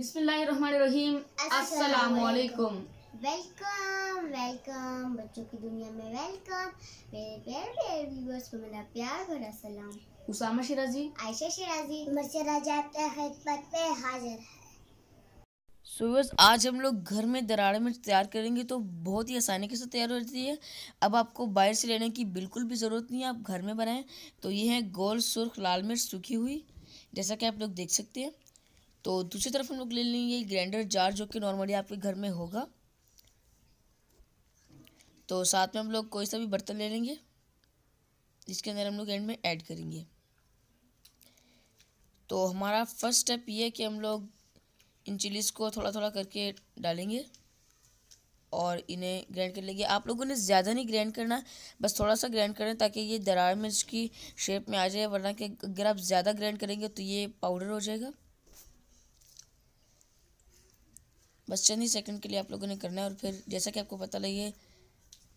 बिस्मिल्लाहिर्रहमानिर्रहीम अस्सलाम वालेकुम वेलकम वेलकम बच्चों की दुनिया में वेलकम मेरे प्यारे प्यारे व्यूअर्स को मेरा प्यार भरा सलाम उसामा शिराजी आयशा शिराजी मर्शराजा खिदमत पे हाजिर सो सोवर्स आज हम लोग घर में दराड़ मिर्च तैयार करेंगे तो बहुत ही आसानी के साथ तैयार हो जाती है अब आपको बाहर से लेने की बिल्कुल भी ज़रूरत नहीं है आप घर में बनाएं तो ये है गोल सुर्ख लाल मिर्च सूखी हुई जैसा कि आप लोग देख सकते हैं तो दूसरी तरफ हम लोग ले लेंगे ग्राइंडर जार जो कि नॉर्मली आपके घर में होगा तो साथ में हम लोग कोई सा भी बर्तन ले लेंगे जिसके अंदर हम लोग एंड में ऐड करेंगे तो हमारा फर्स्ट स्टेप ये है कि हम लोग इन चिलीज़ को थोड़ा थोड़ा करके डालेंगे और इन्हें ग्राइंड कर लेंगे आप लोगों ने ज़्यादा नहीं ग्राइंड करना बस थोड़ा सा ग्राइंड करें ताकि ये दरार मिर्च की शेप में आ जाए वरना कि अगर आप ज़्यादा ग्राइंड करेंगे तो ये पाउडर हो जाएगा बस चंद ही सेकंड के लिए आप लोगों ने करना है और फिर जैसा कि आपको पता लगे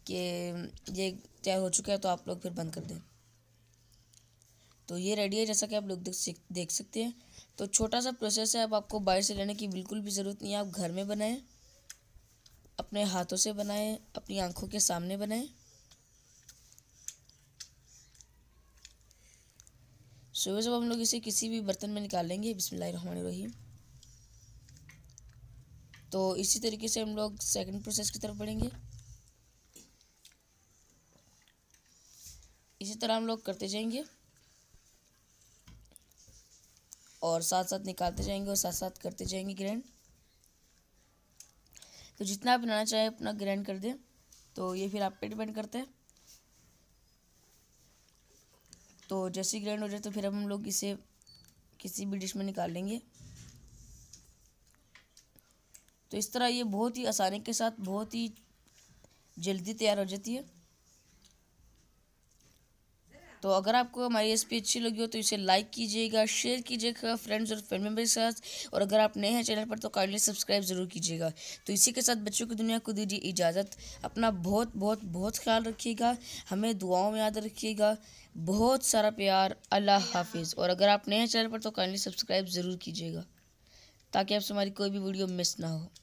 कि ये तैयार हो चुका है तो आप लोग फिर बंद कर दें तो ये रेडी है जैसा कि आप लोग देख सकते हैं तो छोटा सा प्रोसेस है अब आपको बाहर से लेने की बिल्कुल भी ज़रूरत नहीं है आप घर में बनाएं अपने हाथों से बनाएं अपनी आंखों के सामने बनाएं सुबह जब हम लोग इसे किसी भी बर्तन में निकाल लेंगे बिसमीम तो इसी तरीके से हम लोग सेकंड प्रोसेस की तरफ बढ़ेंगे इसी तरह हम लोग करते जाएंगे और साथ साथ निकालते जाएंगे और साथ साथ करते जाएंगे ग्रैंड तो जितना आप बनाना चाहें अपना ग्रैंड कर दें तो ये फिर आप पे डिपेंड करते हैं तो जैसे ग्रैंड हो जाए तो फिर हम लोग इसे किसी भी डिश में निकाल लेंगे तो इस तरह ये बहुत ही आसानी के साथ बहुत ही जल्दी तैयार हो जाती है तो अगर आपको हमारी रेसिपी अच्छी लगी हो तो इसे लाइक कीजिएगा शेयर कीजिएगा फ्रेंड्स और फैमिली मेम्बर के साथ और अगर आप नए हैं चैनल पर तो काइंडली सब्सक्राइब ज़रूर कीजिएगा तो इसी के साथ बच्चों की दुनिया को दीजिए इजाज़त अपना बहुत बहुत बहुत ख्याल रखिएगा हमें दुआओं में याद रखिएगा बहुत सारा प्यार अल्लाह हाफिज़ और अगर आप नए हैं चैनल पर तो काइंडली सब्सक्राइब ज़रूर कीजिएगा ताकि आपसे हमारी कोई भी वीडियो मिस ना हो